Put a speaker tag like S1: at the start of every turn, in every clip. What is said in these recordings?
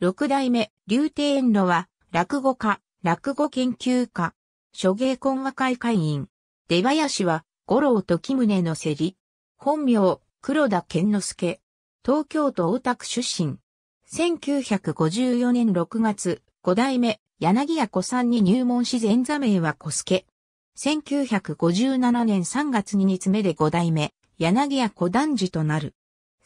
S1: 六代目、竜亭遠路は、落語家、落語研究家、諸
S2: 芸懇話会会員。出林は、五郎と木宗の競り。本名、黒田健之助。東京都大田区出身。1954年6月、五代目、柳屋小さんに入門し前座名は小助。1957年3月に煮つめで五代目、柳屋小男児となる。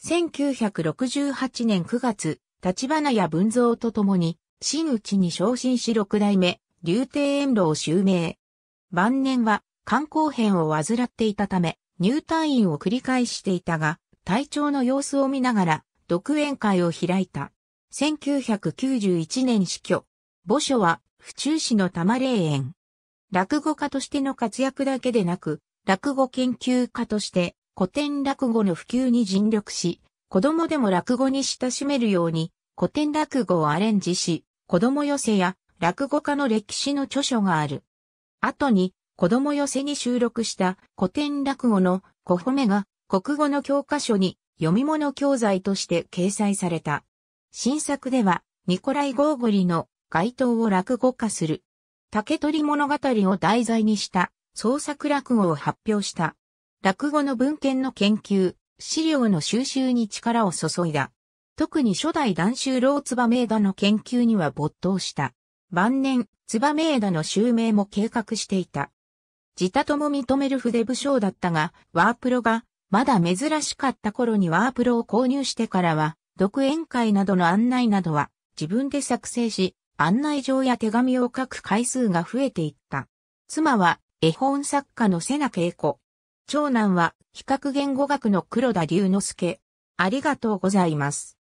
S2: 1968年9月、立花や文蔵と共に、真内に昇進し六代目、竜帝遠路を襲名。晩年は、肝硬変を患っていたため、入退院を繰り返していたが、体調の様子を見ながら、独演会を開いた。1991年死去。墓所は、府中市の玉霊園。落語家としての活躍だけでなく、落語研究家として古典落語の普及に尽力し、子供でも落語に親しめるように古典落語をアレンジし、子供寄せや落語家の歴史の著書がある。後に子供寄せに収録した古典落語の小歩目が国語の教科書に読み物教材として掲載された。新作ではニコライ・ゴーゴリの街頭を落語化する。竹取物語を題材にした創作落語を発表した。落語の文献の研究、資料の収集に力を注いだ。特に初代男バ老燕枝の研究には没頭した。晩年、燕枝の襲名も計画していた。自他とも認める筆武将だったが、ワープロが、まだ珍しかった頃にワープロを購入してからは、独演会などの案内などは自分で作成し、案内状や手紙を書く回数が増えていった。妻は絵本作家の瀬名恵子。長男は比較言語学の黒
S1: 田龍之介。ありがとうございます。